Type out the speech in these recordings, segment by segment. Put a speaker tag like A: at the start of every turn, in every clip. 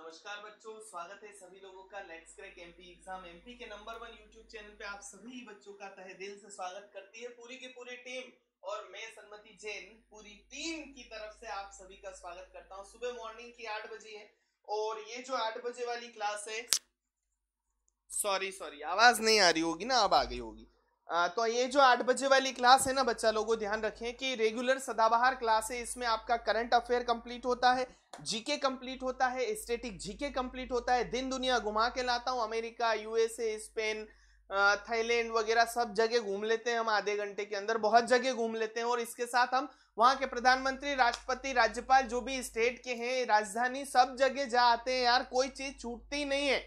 A: नमस्कार बच्चों स्वागत है सभी लोगों का let's crack MP exam MP के नंबर वन यूट्यूब चैनल पे आप सभी बच्चों का तहे दिल से स्वागत करती है पूरी की पूरी टीम और मैं सन्मति जैन पूरी टीम की तरफ से आप सभी का स्वागत करता हूँ सुबह मॉर्निंग की आठ बजे है और ये जो आठ बजे वाली क्लास है सॉरी सॉरी आवाज नहीं आ रही होगी ना अब आ गई होगी तो ये जो आठ बजे वाली क्लास है ना बच्चा लोगों ध्यान रखें कि रेगुलर सदाबहार क्लास है इसमें आपका करंट अफेयर कंप्लीट होता है जीके कंप्लीट होता है स्टेटिक जीके कंप्लीट होता है दिन दुनिया घुमा के लाता हूँ अमेरिका यूएसए स्पेन थाईलैंड वगैरह सब जगह घूम लेते हैं हम आधे घंटे के अंदर बहुत जगह घूम लेते हैं और इसके साथ हम वहाँ के प्रधानमंत्री राष्ट्रपति राज्यपाल जो भी स्टेट के हैं राजधानी सब जगह जा आते हैं यार कोई चीज़ छूटती नहीं है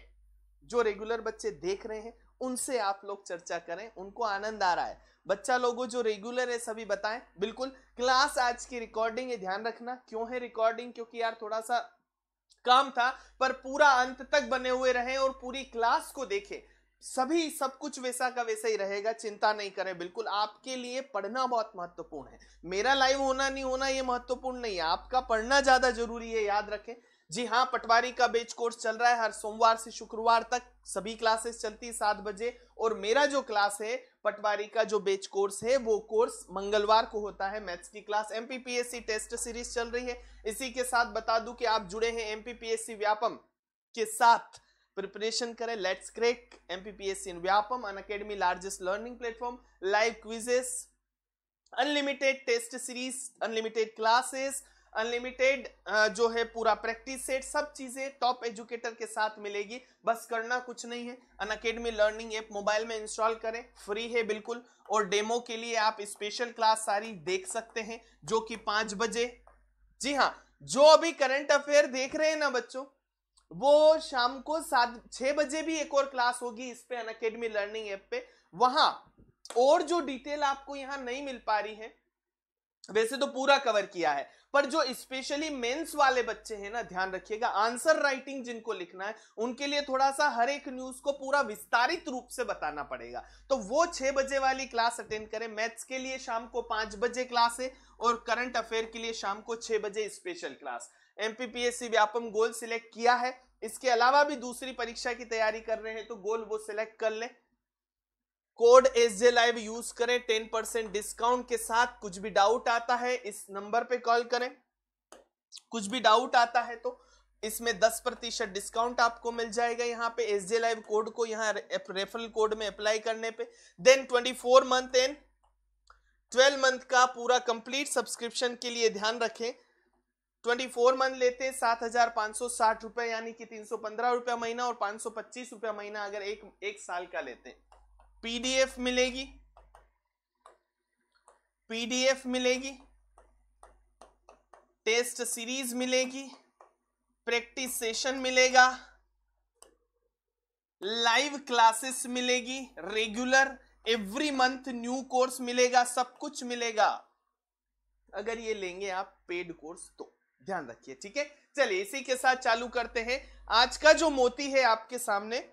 A: जो रेगुलर बच्चे देख रहे हैं उनसे आप लोग चर्चा करें उनको आनंद आ रहा है बच्चा लोगों जो रेगुलर है सभी बताएं बिल्कुल क्लास आज की रिकॉर्डिंग है ध्यान रखना क्यों है रिकॉर्डिंग क्योंकि यार थोड़ा सा काम था पर पूरा अंत तक बने हुए रहे और पूरी क्लास को देखें सभी सब कुछ वैसा का वैसा ही रहेगा चिंता नहीं करें बिल्कुल आपके लिए पढ़ना बहुत महत्वपूर्ण है मेरा लाइव होना नहीं होना ये महत्वपूर्ण नहीं है आपका पढ़ना ज़्यादा जरूरी है याद रखें जी हाँ पटवारी का बेच कोर्स चल रहा है हर सोमवार से शुक्रवार तक सभी क्लासेस चलती है सात बजे और मेरा जो क्लास है पटवारी का जो बेच कोर्स है वो कोर्स मंगलवार को होता है मैथ्स की क्लास एमपीपीएससी टेस्ट सीरीज चल रही है इसी के साथ बता दूं कि आप जुड़े हैं एमपीपीएससी व्यापम के साथ प्रिपरेशन करें let's crack MPPSC Vyapam Unacademy largest learning platform live quizzes unlimited test series unlimited classes unlimited जो है पूरा प्रैक्टिस सेट सब चीज़ें टॉप एजुकेटर के साथ मिलेगी बस करना कुछ नहीं है Unacademy learning app mobile में इंस्टॉल करें फ्री है बिल्कुल और डेमो के लिए आप स्पेशल क्लास सारी देख सकते हैं जो कि पांच बजे जी हाँ जो अभी करंट अफेयर देख रहे हैं ना बच्चों वो शाम को सात छह बजे भी एक और क्लास होगी इस पे अन अकेडमी लर्निंग एप पे वहां और जो डिटेल आपको यहाँ नहीं मिल पा रही है वैसे तो पूरा कवर किया है पर जो स्पेशली मेंस वाले बच्चे हैं ना ध्यान रखिएगा आंसर राइटिंग जिनको लिखना है उनके लिए थोड़ा सा हर एक न्यूज को पूरा विस्तारित रूप से बताना पड़ेगा तो वो छह बजे वाली क्लास अटेंड करें मैथ्स के लिए शाम को पांच बजे क्लास है और करंट अफेयर के लिए शाम को छह बजे special class MPPSC Vyapam goal select किया है इसके अलावा भी दूसरी परीक्षा की तैयारी कर रहे हैं तो गोल वो सिलेक्ट कर लें code S J live use करें टेन परसेंट डिस्काउंट के साथ कुछ भी डाउट आता है इस नंबर पे कॉल करें कुछ भी डाउट आता है तो इसमें दस प्रतिशत डिस्काउंट आपको मिल जाएगा यहाँ पे एस जे लाइव कोड को यहाँ रेफरल कोड में अप्लाई करने पे then twenty four month and twelve month का पूरा कंप्लीट सब्सक्रिप्शन के लिए ध्यान रखें ट्वेंटी फोर मंथ लेते हैं सात हजार पाँच सौ साठ रुपये यानी कि तीन सौ पंद्रह रुपया महीना और पाँच सौ पच्चीस रुपया महीना अगर एक एक साल का लेते हैं पीडीएफ मिलेगी पीडीएफ मिलेगी टेस्ट सीरीज मिलेगी प्रैक्टिस सेशन मिलेगा लाइव क्लासेस मिलेगी regular every month new course मिलेगा सब कुछ मिलेगा अगर ये लेंगे आप पेड कोर्स तो ध्यान रखिए ठीक है चलिए इसी के साथ चालू करते हैं आज का जो मोती है आपके सामने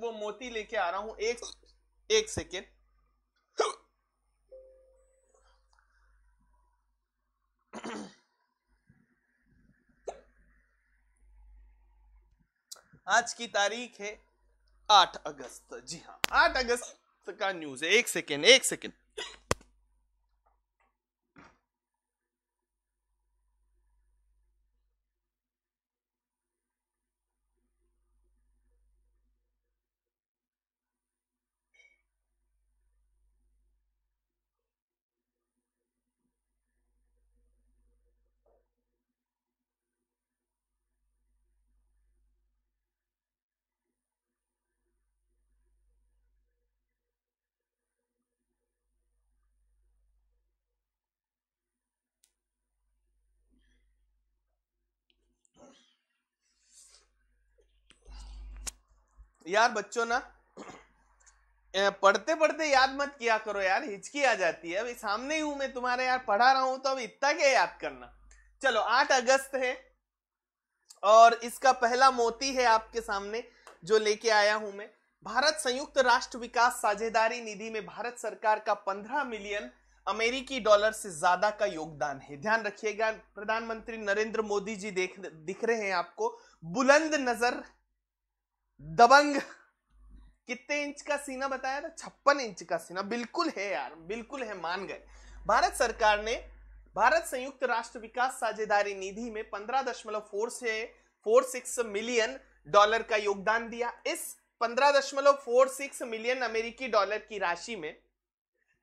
A: वो मोती लेके आ रहा हूं एक एक सेकेंड आज की तारीख है आठ अगस्त जी हाँ आठ अगस्त का न्यूज है एक सेकेंड एक सेकेंड यार बच्चों ना पढ़ते पढ़ते याद मत किया करो यार हिचकी आ जाती है अभी सामने ही हूं मैं तुम्हारे यार पढ़ा रहा हूं तो अब इतना क्या याद करना चलो आठ अगस्त है और इसका पहला मोती है आपके सामने जो लेके आया हूं मैं भारत संयुक्त राष्ट्र विकास साझेदारी निधि में भारत सरकार का पंद्रह मिलियन अमेरिकी डॉलर से ज्यादा का योगदान है ध्यान रखिएगा प्रधानमंत्री नरेंद्र मोदी जी देख दिख रहे हैं आपको बुलंद नजर दबंग कितने इंच का सीना बताया था छप्पन इंच का सीना बिल्कुल है यार बिल्कुल है मान गए भारत सरकार ने भारत संयुक्त राष्ट्र विकास साझेदारी निधि में पंद्रह दशमलव फोर से फोर सिक्स मिलियन डॉलर का योगदान दिया इस पंद्रह दशमलव फोर सिक्स मिलियन अमेरिकी डॉलर की राशि में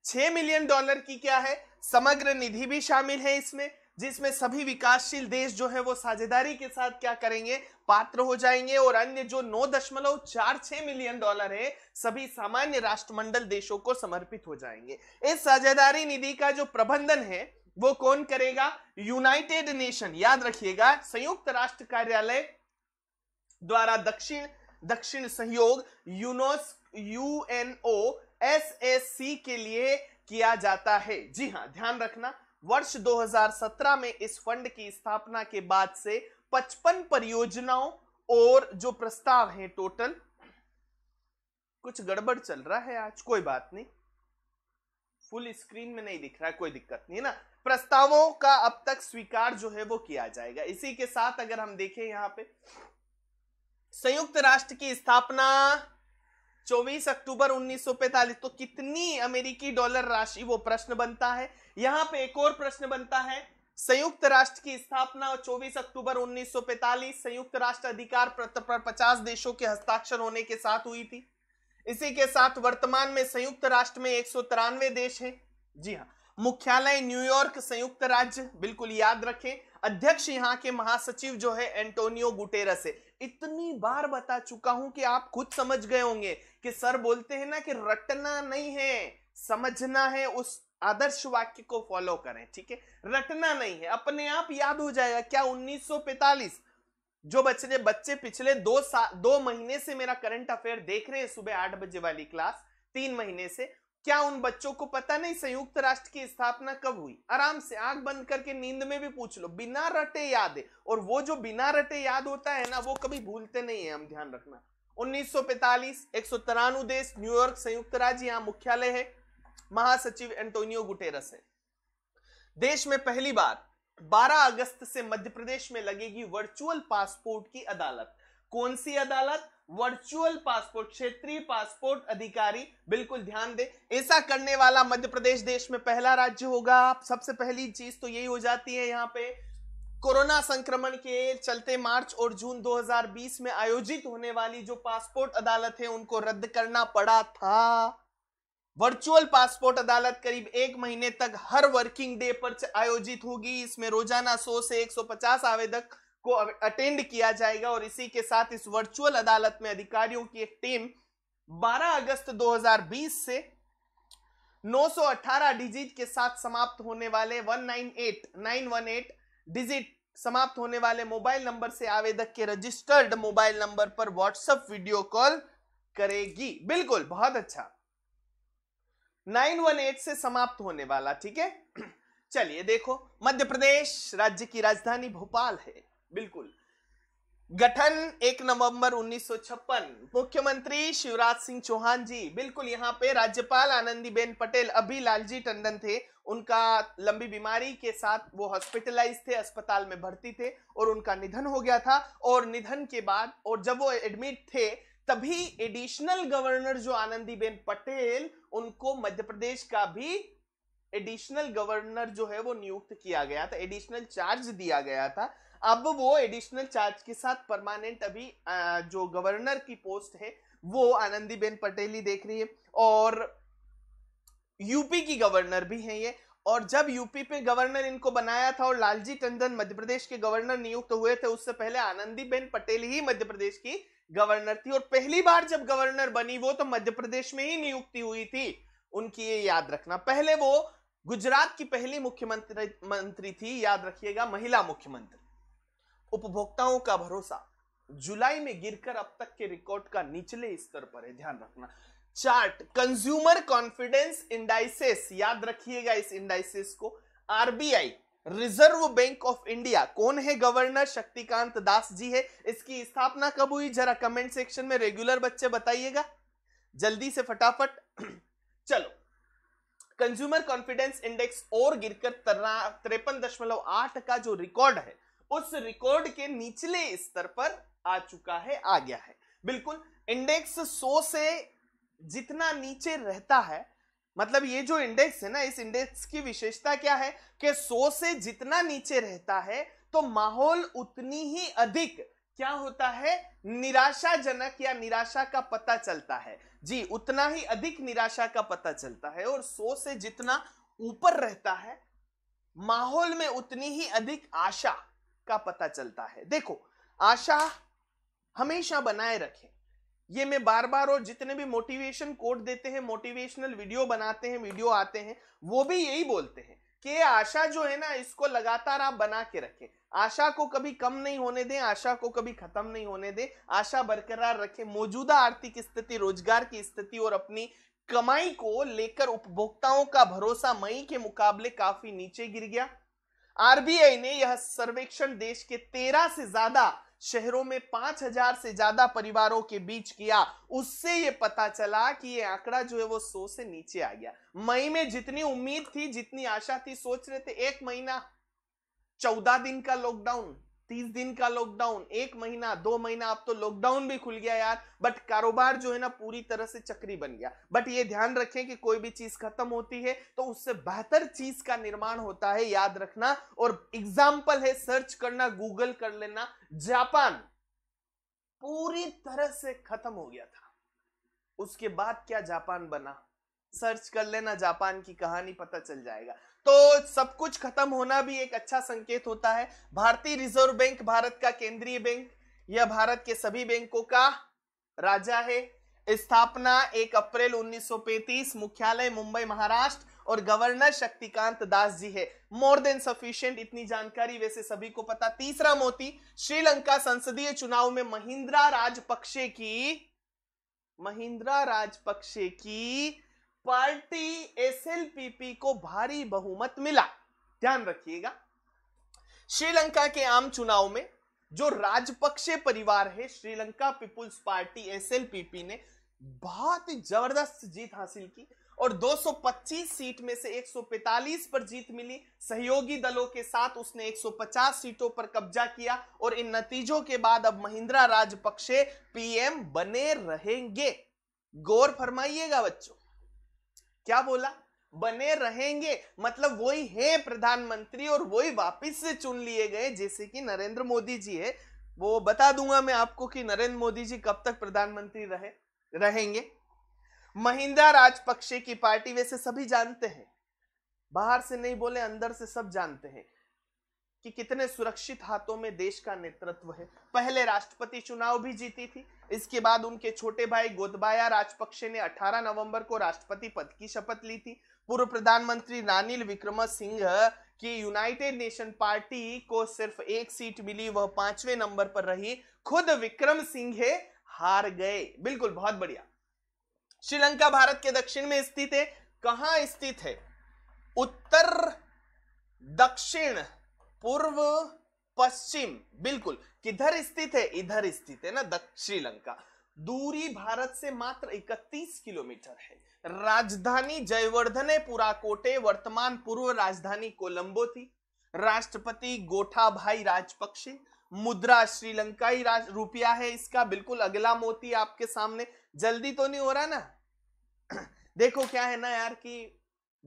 A: छह मिलियन डॉलर की क्या है समग्र निधि भी शामिल है इसमें जिसमें सभी विकासशील देश जो है वो साझेदारी के साथ क्या करेंगे पात्र हो जाएंगे और अन्य जो नौ दशमलव चार छह मिलियन डॉलर है सभी सामान्य राष्ट्रमंडल देशों को समर्पित हो जाएंगे इस साझेदारी निधि का जो प्रबंधन है वो कौन करेगा यूनाइटेड नेशन याद रखिएगा संयुक्त राष्ट्र कार्यालय द्वारा दक्षिण दक्षिण सहयोग यूनोस यूएनओ एस एस सी के लिए किया जाता है जी हाँ ध्यान रखना वर्ष 2017 में इस फंड की स्थापना के बाद से 55 परियोजनाओं और जो प्रस्ताव हैं टोटल कुछ गड़बड़ चल रहा है आज कोई बात नहीं फुल स्क्रीन में नहीं दिख रहा है कोई दिक्कत नहीं है ना प्रस्तावों का अब तक स्वीकार जो है वो किया जाएगा इसी के साथ अगर हम देखें यहां पे संयुक्त राष्ट्र की स्थापना चौबीस अक्टूबर 1945 तो कितनी अमेरिकी डॉलर राशि वो प्रश्न बनता है यहाँ पे एक और प्रश्न बनता है संयुक्त राष्ट्र की स्थापना 24 अक्टूबर 1945 संयुक्त राष्ट्र अधिकार पत्र पर 50 देशों के हस्ताक्षर होने के साथ हुई थी इसी के साथ वर्तमान में संयुक्त राष्ट्र में एक देश हैं जी हाँ मुख्यालय न्यूयॉर्क संयुक्त राज्य बिल्कुल याद रखें अध्यक्ष यहाँ के महासचिव जो है एंटोनियो गुटेरस है इतनी बार बता चुका हूं कि आप खुद समझ गए होंगे कि सर बोलते हैं ना कि रटना नहीं है समझना है उस आदर्श वाक्य को फॉलो करें ठीक है रटना नहीं है अपने आप याद हो जाएगा क्या 1945 जो बच्चे बच्चे पिछले दो साल दो महीने से मेरा करंट अफेयर देख रहे हैं सुबह आठ बजे वाली क्लास तीन महीने से क्या उन बच्चों को पता नहीं संयुक्त राष्ट्र की स्थापना कब हुई आराम से आंख बंद करके नींद में भी पूछ लो बिना रटे याद है और वो जो बिना रटे याद होता है ना वो कभी भूलते नहीं है हम ध्यान रखना 1945 एक सौ देश न्यूयॉर्क संयुक्त राज्य यहाँ मुख्यालय है महासचिव एंटोनियो गुटेरस है देश में पहली बार 12 अगस्त से मध्य प्रदेश में लगेगी वर्चुअल पासपोर्ट की अदालत कौन सी अदालत वर्चुअल पासपोर्ट क्षेत्रीय पासपोर्ट अधिकारी बिल्कुल ध्यान दे ऐसा करने वाला मध्य प्रदेश देश में पहला राज्य होगा सबसे पहली चीज तो यही हो जाती है यहाँ पे कोरोना संक्रमण के चलते मार्च और जून 2020 में आयोजित होने वाली जो पासपोर्ट अदालत है उनको रद्द करना पड़ा था वर्चुअल पासपोर्ट अदालत करीब एक महीने तक हर वर्किंग डे पर आयोजित होगी इसमें रोजाना 100 से 150 आवेदक को अटेंड किया जाएगा और इसी के साथ इस वर्चुअल अदालत में अधिकारियों की एक टीम 12 अगस्त 2020 से 918 डिजिट के साथ समाप्त होने वाले 198 918 डिजिट समाप्त होने वाले मोबाइल नंबर से आवेदक के रजिस्टर्ड मोबाइल नंबर पर व्हाट्सएप वीडियो कॉल करेगी बिल्कुल बहुत अच्छा 918 से समाप्त होने वाला ठीक है चलिए देखो मध्य प्रदेश राज्य की राजधानी भोपाल है बिल्कुल गठन एक नवंबर 1956 मुख्यमंत्री शिवराज सिंह चौहान जी बिल्कुल यहाँ पे राज्यपाल आनंदीबेन पटेल अभी लालजी टंडन थे उनका लंबी बीमारी के साथ वो हॉस्पिटलाइज थे अस्पताल में भर्ती थे और उनका निधन हो गया था और निधन के बाद और जब वो एडमिट थे तभी एडिशनल गवर्नर जो आनंदीबेन पटेल उनको मध्य प्रदेश का भी एडिशनल गवर्नर जो है वो नियुक्त किया गया था एडिशनल चार्ज दिया गया था अब वो एडिशनल चार्ज के साथ परमानेंट अभी जो गवर्नर की पोस्ट है वो आनंदीबेन पटेल ही देख रही है और यूपी की गवर्नर भी हैं ये और जब यूपी पे गवर्नर इनको बनाया था और लालजी टंडन मध्य प्रदेश के गवर्नर नियुक्त हुए थे उससे पहले आनंदीबेन पटेल ही मध्य प्रदेश की गवर्नर थी और पहली बार जब गवर्नर बनी वो तो मध्य प्रदेश में ही नियुक्ति हुई थी उनकी ये याद रखना पहले वो गुजरात की पहली मुख्यमंत्री मंत्री थी याद रखिएगा महिला मुख्यमंत्री उपभोक्ताओं का भरोसा जुलाई में गिरकर अब तक के रिकॉर्ड का निचले स्तर पर है ध्यान रखना चार्ट कंज्यूमर कॉन्फिडेंस इंडाइसेस याद रखिएगा इस इंडाइसेस को RBI Reserve Bank of India कौन है गवर्नर शक्तिकांत दास जी है इसकी स्थापना कब हुई जरा कमेंट सेक्शन में रेगुलर बच्चे बताइएगा जल्दी से फटाफट चलो कंज्यूमर कॉन्फिडेंस इंडेक्स और गिरकर तिरपन दशमलव आठ का जो रिकॉर्ड है उस रिकॉर्ड के निचले स्तर पर आ चुका है आ गया है बिल्कुल इंडेक्स 100 से जितना नीचे रहता है मतलब ये जो इंडेक्स है ना इस इंडेक्स की विशेषता क्या है कि 100 से जितना नीचे रहता है तो माहौल उतनी ही अधिक क्या होता है निराशाजनक या निराशा का पता चलता है जी उतना ही अधिक निराशा का पता चलता है और 100 से जितना ऊपर रहता है माहौल में उतनी ही अधिक आशा का पता चलता है देखो आशा हमेशा बनाए रखें ये मैं बार बार और जितने भी मोटिवेशन कोड देते हैं मोटिवेशनल वीडियो बनाते हैं वीडियो आते हैं वो भी यही बोलते हैं कि आशा जो है ना इसको लगातार आप बना के रखें आशा को कभी कम नहीं होने दें आशा को कभी खत्म नहीं होने दें आशा बरकरार रखें मौजूदा आर्थिक स्थिति रोजगार की स्थिति और अपनी कमाई को लेकर उपभोक्ताओं का भरोसा मई के मुकाबले काफी नीचे गिर गया आरबीआई ने यह सर्वेक्षण देश के तेरह से ज्यादा शहरों में पांच हजार से ज्यादा परिवारों के बीच किया उससे ये पता चला कि ये आंकड़ा जो है वो सौ से नीचे आ गया मई में जितनी उम्मीद थी जितनी आशा थी सोच रहे थे एक महीना चौदह दिन का लॉकडाउन तीस दिन का लॉकडाउन एक महीना दो महीना आप तो लॉकडाउन भी खुल गया यार बट कारोबार जो है ना पूरी तरह से चक्री बन गया बट ये ध्यान रखें कि कोई भी चीज खत्म होती है तो उससे बेहतर चीज का निर्माण होता है याद रखना और एग्जाम्पल है सर्च करना गूगल कर लेना जापान पूरी तरह से खत्म हो गया था उसके बाद क्या जापान बना सर्च कर लेना जापान की कहानी पता चल जाएगा तो सब कुछ खत्म होना भी एक अच्छा संकेत होता है भारतीय रिजर्व बैंक भारत का केंद्रीय बैंक यह भारत के सभी बैंकों का राजा है स्थापना 1 अप्रैल 1935 मुख्यालय मुंबई महाराष्ट्र और गवर्नर शक्तिकांत दास जी है मोर देन सफिशियंट इतनी जानकारी वैसे सभी को पता तीसरा मोती श्रीलंका संसदीय चुनाव में महिंद्रा राजपक्षे की महिंद्रा राजपक्षे की पार्टी एसएलपीपी को भारी बहुमत मिला ध्यान रखिएगा श्रीलंका के आम चुनाव में जो राजपक्षे परिवार है श्रीलंका पीपुल्स पार्टी एसएलपीपी ने बहुत ही जबरदस्त जीत हासिल की और 225 सीट में से 145 पर जीत मिली सहयोगी दलों के साथ उसने 150 सीटों पर कब्जा किया और इन नतीजों के बाद अब महिंद्रा राजपक्षे पीएम बने रहेंगे गौर फरमाइएगा बच्चों क्या बोला बने रहेंगे मतलब वही है प्रधानमंत्री और वही वापस से चुन लिए गए जैसे कि नरेंद्र मोदी जी है वो बता दूंगा मैं आपको कि नरेंद्र मोदी जी कब तक प्रधानमंत्री रहे रहेंगे महिंदा राजपक्षे की पार्टी वैसे सभी जानते हैं बाहर से नहीं बोले अंदर से सब जानते हैं कि कितने सुरक्षित हाथों में देश का नेतृत्व है पहले राष्ट्रपति चुनाव भी जीती थी इसके बाद उनके छोटे भाई गोदबाया राजपक्षे ने 18 नवंबर को राष्ट्रपति पद की शपथ ली थी पूर्व प्रधानमंत्री रानिल विक्रम सिंह की यूनाइटेड नेशन पार्टी को सिर्फ एक सीट मिली वह पांचवें नंबर पर रही खुद विक्रम सिंह हार गए बिल्कुल बहुत बढ़िया श्रीलंका भारत के दक्षिण में स्थित है कहा स्थित है उत्तर दक्षिण पूर्व पश्चिम बिल्कुल किधर स्थित है इधर स्थित है ना दक्षिण लंका दूरी भारत से मात्र 31 किलोमीटर है राजधानी जयवर्धने पुराकोटे वर्तमान पूर्व राजधानी कोलंबो थी राष्ट्रपति गोठा भाई राजपक्षे मुद्रा श्रीलंका ही राज रुपया है इसका बिल्कुल अगला मोती आपके सामने जल्दी तो नहीं हो रहा ना देखो क्या है ना यार कि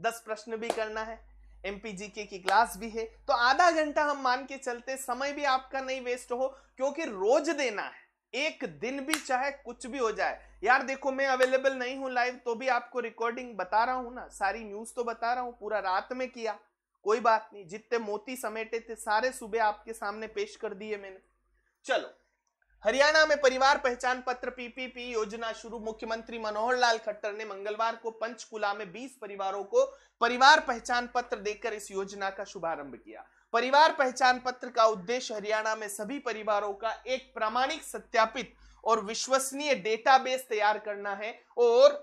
A: दस प्रश्न भी करना है एमपीजीके की क्लास भी है तो आधा घंटा हम मान के चलते समय भी आपका नहीं वेस्ट हो क्योंकि रोज देना है एक दिन भी चाहे कुछ भी हो जाए यार देखो मैं अवेलेबल नहीं हूं लाइव तो भी आपको रिकॉर्डिंग बता रहा हूं ना सारी न्यूज तो बता रहा हूं पूरा रात में किया कोई बात नहीं जितने मोती समेटे थे सारे सुबह आपके सामने पेश कर दिए मैंने चलो हरियाणा में परिवार पहचान पत्र पीपीपी योजना शुरू मुख्यमंत्री मनोहर लाल खट्टर ने मंगलवार को पंचकुला में 20 परिवारों को परिवार पहचान पत्र देकर इस योजना का शुभारंभ किया परिवार पहचान पत्र का उद्देश्य हरियाणा में सभी परिवारों का एक प्रामाणिक सत्यापित और विश्वसनीय डेटाबेस तैयार करना है और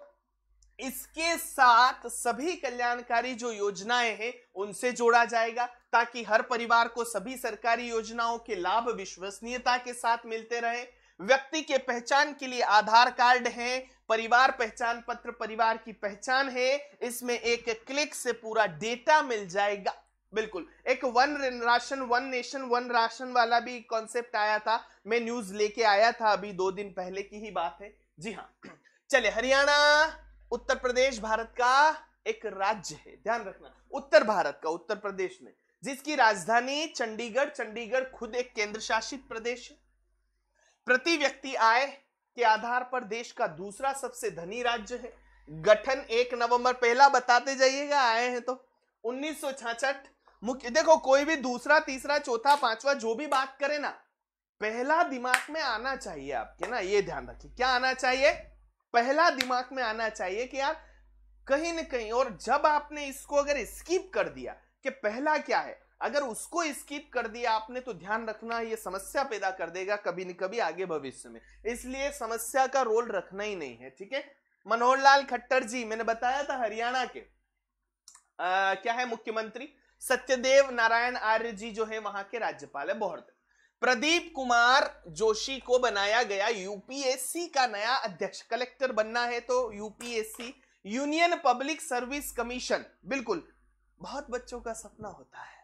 A: इसके साथ सभी कल्याणकारी जो योजनाएं हैं उनसे जोड़ा जाएगा ताकि हर परिवार को सभी सरकारी योजनाओं के लाभ विश्वसनीयता के साथ मिलते रहे व्यक्ति के पहचान के लिए आधार कार्ड है परिवार पहचान पत्र परिवार की पहचान है इसमें एक क्लिक से पूरा डेटा मिल जाएगा बिल्कुल एक one ration one nation one ration वाला भी कॉन्सेप्ट आया था मैं न्यूज लेके आया था अभी दो दिन पहले की ही बात है जी हाँ चले हरियाणा उत्तर प्रदेश भारत का एक राज्य है ध्यान रखना उत्तर भारत का उत्तर प्रदेश में जिसकी राजधानी चंडीगढ़ चंडीगढ़ खुद एक केंद्र शासित प्रदेश है प्रति व्यक्ति आय के आधार पर देश का दूसरा सबसे धनी राज्य है गठन एक नवंबर पहला बताते जाइएगा आए हैं तो उन्नीस मुख्य देखो कोई भी दूसरा तीसरा चौथा पांचवा जो भी बात करे ना पहला दिमाग में आना चाहिए आपके ना ये ध्यान रखिए क्या आना चाहिए पहला दिमाग में आना चाहिए कि यार कहीं ना कहीं और जब आपने इसको अगर स्किप कर दिया कि पहला क्या है अगर उसको स्किप कर दिया आपने तो ध्यान रखना ये समस्या पैदा कर देगा कभी न कभी आगे भविष्य में इसलिए समस्या का रोल रखना ही नहीं है ठीक है मनोहर लाल खट्टर जी मैंने बताया था हरियाणा के आ, क्या है मुख्यमंत्री सत्यदेव नारायण आर्य जी जो है वहां के राज्यपाल है बहुत प्रदीप कुमार जोशी को बनाया गया यूपीएससी का नया अध्यक्ष कलेक्टर बनना है तो UPSC Union Public Service Commission बिल्कुल बहुत बच्चों का सपना होता है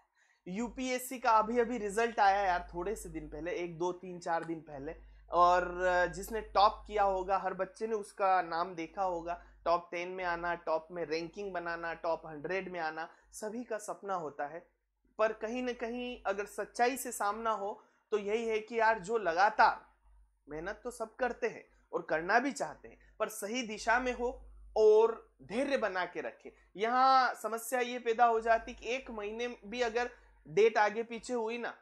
A: यूपीएससी का अभी अभी रिजल्ट आया यार थोड़े से दिन पहले एक दो तीन चार दिन पहले और जिसने टॉप किया होगा हर बच्चे ने उसका नाम देखा होगा टॉप टेन में आना टॉप में रैंकिंग बनाना टॉप हंड्रेड में आना सभी का सपना होता है पर कहीं ना कहीं अगर सच्चाई से सामना हो तो यही है कि यार जो लगातार मेहनत तो सब करते हैं और करना भी चाहते हैं पर सही दिशा में हो और धैर्य बना के रखे यहाँ समस्या ये पैदा हो जाती कि एक महीने भी अगर डेट आगे पीछे हुई ना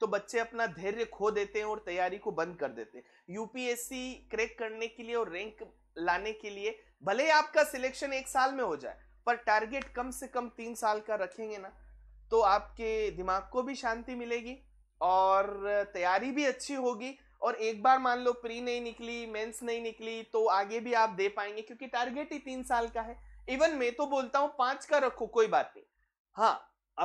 A: तो बच्चे अपना धैर्य खो देते हैं और तैयारी को बंद कर देते हैं यूपीएससी क्रैक करने के लिए और रैंक लाने के लिए भले ही आपका सिलेक्शन एक साल में हो जाए पर टारगेट कम से कम तीन साल का रखेंगे ना तो आपके दिमाग को भी शांति मिलेगी और तैयारी भी अच्छी होगी और एक बार मान लो प्री नहीं निकली मेंस नहीं निकली तो आगे भी आप दे पाएंगे क्योंकि टारगेट ही तीन साल का है इवन मैं तो बोलता हूँ पांच का रखो कोई बात नहीं हाँ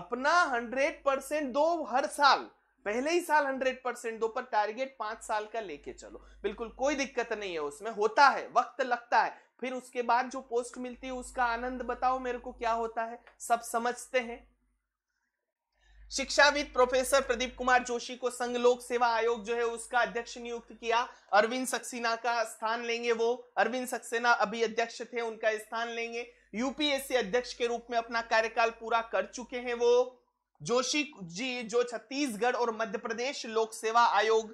A: अपना हंड्रेड परसेंट दो हर साल पहले ही साल हंड्रेड परसेंट दो पर टारगेट पांच साल का लेके चलो बिल्कुल कोई दिक्कत नहीं है उसमें होता है वक्त लगता है फिर उसके बाद जो पोस्ट मिलती है उसका आनंद बताओ मेरे को क्या होता है सब समझते हैं शिक्षाविद प्रोफेसर प्रदीप कुमार जोशी को संघ लोक सेवा आयोग जो है उसका अध्यक्ष नियुक्त किया अरविंद सक्सेना का स्थान लेंगे वो अरविंद सक्सेना अभी अध्यक्ष थे उनका स्थान लेंगे यूपीएससी अध्यक्ष के रूप में अपना कार्यकाल पूरा कर चुके हैं वो जोशी जी जो छत्तीसगढ़ और मध्य प्रदेश लोक सेवा आयोग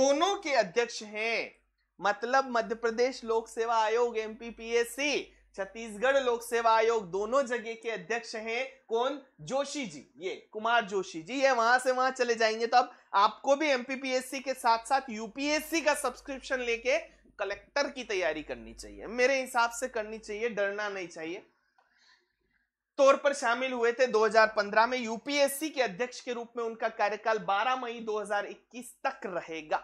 A: दोनों के अध्यक्ष हैं मतलब मध्य प्रदेश लोक सेवा आयोग एमपीपीएससी छत्तीसगढ़ लोक सेवा आयोग दोनों जगह के अध्यक्ष हैं कौन जोशी जी ये कुमार जोशी जी ये वहां से वहां चले जाएंगे तो अब आपको भी एमपीपीएससी के साथ साथ यूपीएससी का सब्सक्रिप्शन लेके कलेक्टर की तैयारी करनी चाहिए मेरे हिसाब से करनी चाहिए डरना नहीं चाहिए तौर पर शामिल हुए थे 2015 में यूपीएससी के अध्यक्ष के रूप में उनका कार्यकाल 12 मई 2021 तक रहेगा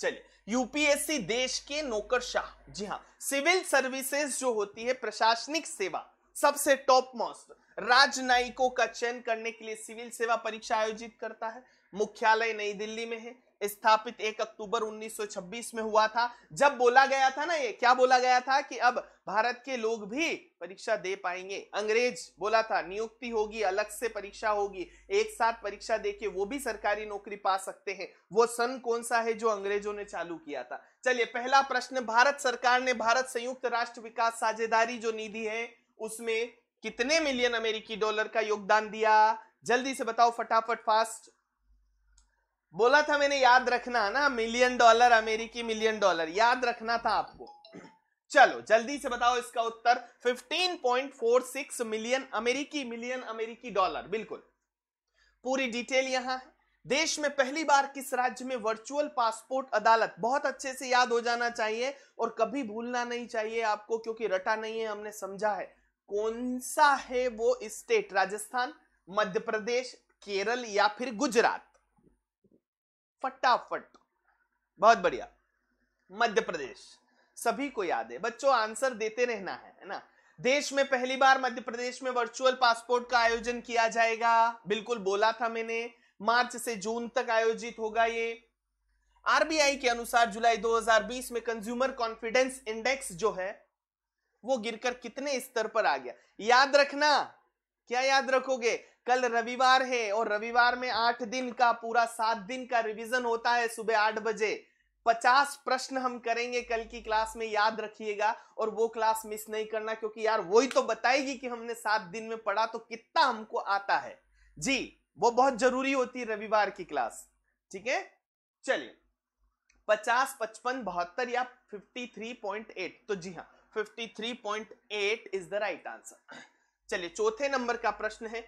A: चलिए यूपीएससी देश के नौकरशाह जी हाँ सिविल सर्विसेज जो होती है प्रशासनिक सेवा सबसे टॉप मोस्ट राजनयिकों का चयन करने के लिए सिविल सेवा परीक्षा आयोजित करता है मुख्यालय नई दिल्ली में है स्थापित 1 अक्टूबर 1926 में हुआ था जब बोला गया था ना ये क्या बोला गया था कि अब भारत के लोग भी परीक्षा दे पाएंगे अंग्रेज बोला था नियुक्ति होगी अलग से परीक्षा होगी एक साथ परीक्षा देके वो भी सरकारी नौकरी पा सकते हैं वो सन कौन सा है जो अंग्रेजों ने चालू किया था चलिए पहला प्रश्न भारत सरकार ने भारत संयुक्त राष्ट्र विकास साझेदारी जो निधि है उसमें कितने मिलियन अमेरिकी डॉलर का योगदान दिया जल्दी से बताओ फटाफट फास्ट बोला था मैंने याद रखना ना मिलियन डॉलर अमेरिकी मिलियन डॉलर याद रखना था आपको चलो जल्दी से बताओ इसका उत्तर 15.46 मिलियन अमेरिकी मिलियन अमेरिकी डॉलर बिल्कुल पूरी डिटेल यहां है देश में पहली बार किस राज्य में वर्चुअल पासपोर्ट अदालत बहुत अच्छे से याद हो जाना चाहिए और कभी भूलना नहीं चाहिए आपको क्योंकि रटा नहीं है हमने समझा है कौन सा है वो स्टेट राजस्थान मध्य प्रदेश केरल या फिर गुजरात फटाफट बहुत बढ़िया मध्य प्रदेश सभी को याद है बच्चों आंसर देते रहना है ना देश में पहली बार मध्य प्रदेश में वर्चुअल पासपोर्ट का आयोजन किया जाएगा बिल्कुल बोला था मैंने मार्च से जून तक आयोजित होगा ये आरबीआई के अनुसार जुलाई 2020 में कंज्यूमर कॉन्फिडेंस इंडेक्स जो है वो गिरकर कितने स्तर पर आ गया याद रखना क्या याद रखोगे कल रविवार है और रविवार में आठ दिन का पूरा सात दिन का रिवीजन होता है सुबह आठ बजे पचास प्रश्न हम करेंगे कल की क्लास में याद रखिएगा और वो क्लास मिस नहीं करना क्योंकि यार वही तो बताएगी कि हमने सात दिन में पढ़ा तो कितना हमको आता है जी वो बहुत जरूरी होती है रविवार की क्लास ठीक है चलिए पचास पचपन बहत्तर या फिफ्टी थ्री पॉइंट एट तो जी हाँ fifty three point eight is the right answer चलिए चौथे नंबर का प्रश्न है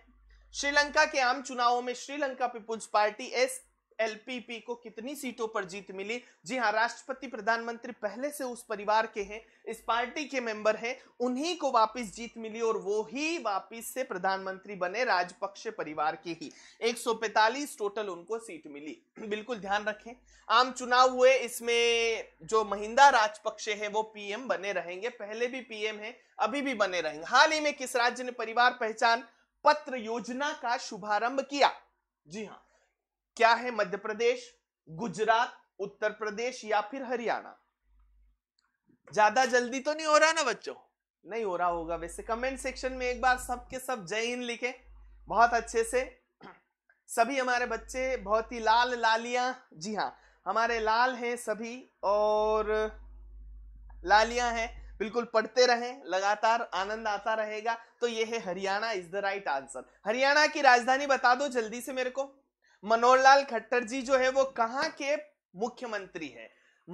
A: श्रीलंका के आम चुनावों में Sri Lanka People's Party S LPP को कितनी सीटों पर जीत मिली जी हाँ राष्ट्रपति प्रधानमंत्री पहले से उस परिवार के हैं इस पार्टी के मेंबर हैं उन्हीं को वापस जीत मिली और वो ही वापस से प्रधानमंत्री बने राजपक्षे परिवार के ही 145 टोटल उनको सीट मिली बिल्कुल ध्यान रखें आम चुनाव हुए इसमें जो महिंदा राजपक्षे हैं वो पीएम बने रहेंगे पहले भी पीएम है अभी भी बने रहेंगे हाल ही में किस राज्य ने परिवार पहचान पत्र योजना का शुभारंभ किया जी हां क्या है मध्य प्रदेश गुजरात उत्तर प्रदेश या फिर हरियाणा ज्यादा जल्दी तो नहीं हो रहा ना बच्चों नहीं हो रहा होगा वैसे कमेंट सेक्शन में एक बार सबके सब जय हिंद लिखे बहुत अच्छे से सभी हमारे बच्चे बहुत ही लाल लालियां जी हाँ हमारे लाल हैं सभी और लालियां हैं बिल्कुल पढ़ते रहें लगातार आनंद आता रहेगा तो ये है Haryana is the right answer Haryana की राजधानी बता दो जल्दी से मेरे को मनोहर लाल खट्टर जी जो है वो कहाँ के मुख्यमंत्री है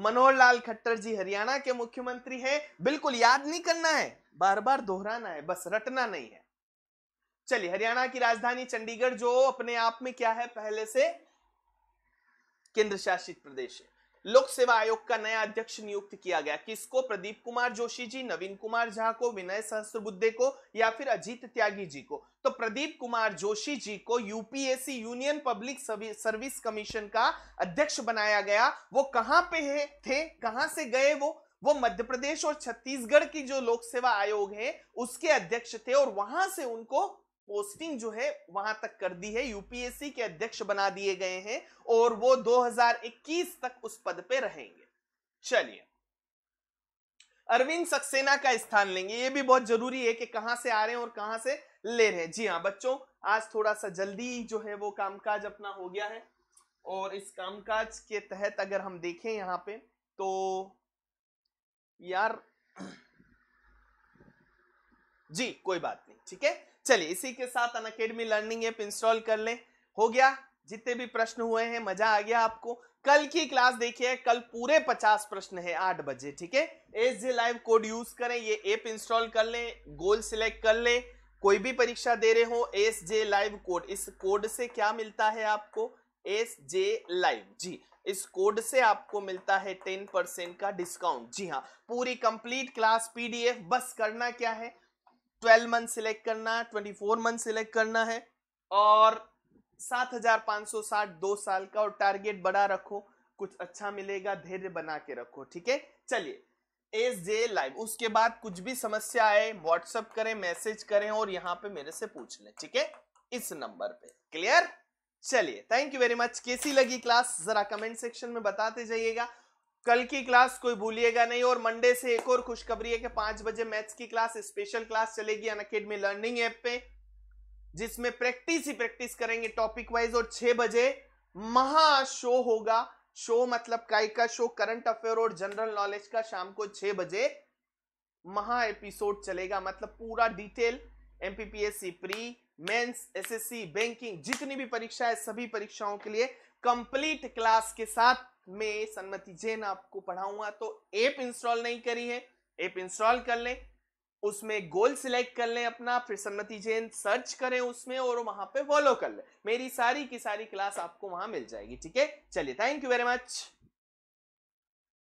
A: मनोहर लाल खट्टर जी हरियाणा के मुख्यमंत्री है बिल्कुल याद नहीं करना है बार बार दोहराना है बस रटना नहीं है चलिए हरियाणा की राजधानी चंडीगढ़ जो अपने आप में क्या है पहले से केंद्र शासित प्रदेश है लोक सेवा आयोग का नया अध्यक्ष नियुक्त किया गया किसको प्रदीप कुमार जोशी जी नवीन कुमार झा को विनय सहस्त्रबुद्धे को या फिर अजीत त्यागी जी को तो प्रदीप कुमार जोशी जी को UPSC Union Public Service Commission का अध्यक्ष बनाया गया वो कहां पे है थे कहां से गए वो वो मध्य प्रदेश और छत्तीसगढ़ की जो लोक सेवा आयोग है उसके अध्यक्ष थे और वहां से उनको पोस्टिंग जो है वहां तक कर दी है यूपीएससी के अध्यक्ष बना दिए गए हैं और वो 2021 तक उस पद पे रहेंगे चलिए अरविंद सक्सेना का स्थान लेंगे ये भी बहुत जरूरी है कि कहां से आ रहे हैं और कहां से ले रहे हैं जी हाँ बच्चों आज थोड़ा सा जल्दी जो है वो कामकाज अपना हो गया है और इस कामकाज के तहत अगर हम देखें यहां पे तो यार जी कोई बात नहीं ठीक है चलिए इसी के साथ Unacademy learning app install कर लें हो गया जितने भी प्रश्न हुए हैं मजा आ गया आपको कल की क्लास देखिए कल पूरे पचास प्रश्न है आठ बजे ठीक है S J live code use करें ये ऐप इंस्टॉल कर लें गोल सिलेक्ट कर लें कोई भी परीक्षा दे रहे हो एस जे लाइव कोड इस कोड से क्या मिलता है आपको एस जे लाइव जी इस कोड से आपको मिलता है टेन परसेंट का डिस्काउंट जी हाँ पूरी कंप्लीट क्लास पीडीएफ बस करना क्या है 12 मंथ सिलेक्ट करना 24 मंथ सिलेक्ट करना है और सात हजार पांच सौ साठ दो साल का और टारगेट बड़ा रखो कुछ अच्छा मिलेगा धैर्य बना के रखो ठीक है चलिए एस जे लाइव उसके बाद कुछ भी समस्या आए व्हाट्सअप करें मैसेज करें और यहाँ पे मेरे से पूछ लें ठीक है इस नंबर पे क्लियर चलिए थैंक यू वेरी मच कैसी लगी क्लास जरा कमेंट सेक्शन में बताते जाइएगा कल की क्लास कोई भूलिएगा नहीं और मंडे से एक और खुशखबरी है कि पांच बजे मैथ्स की क्लास स्पेशल क्लास चलेगी अन अकेडमी लर्निंग ऐप पे जिसमें प्रैक्टिस ही प्रैक्टिस करेंगे टॉपिक वाइज और छह बजे महा शो होगा शो मतलब काय का शो करंट अफेयर और जनरल नॉलेज का शाम को छह बजे महा एपिसोड चलेगा मतलब पूरा detail MPPSC pre mains SSC banking जितनी भी परीक्षा है सभी परीक्षाओं के लिए कंप्लीट क्लास के साथ में सन्मति जैन आपको पढ़ाऊंगा तो एप इंस्टॉल नहीं करी है एप इंस्टॉल कर लें उसमें गोल सिलेक्ट कर लें अपना फिर सन्मति जैन सर्च करें उसमें और वहां पे फॉलो कर लें मेरी सारी की सारी क्लास आपको वहां मिल जाएगी ठीक है चलिए थैंक यू वेरी मच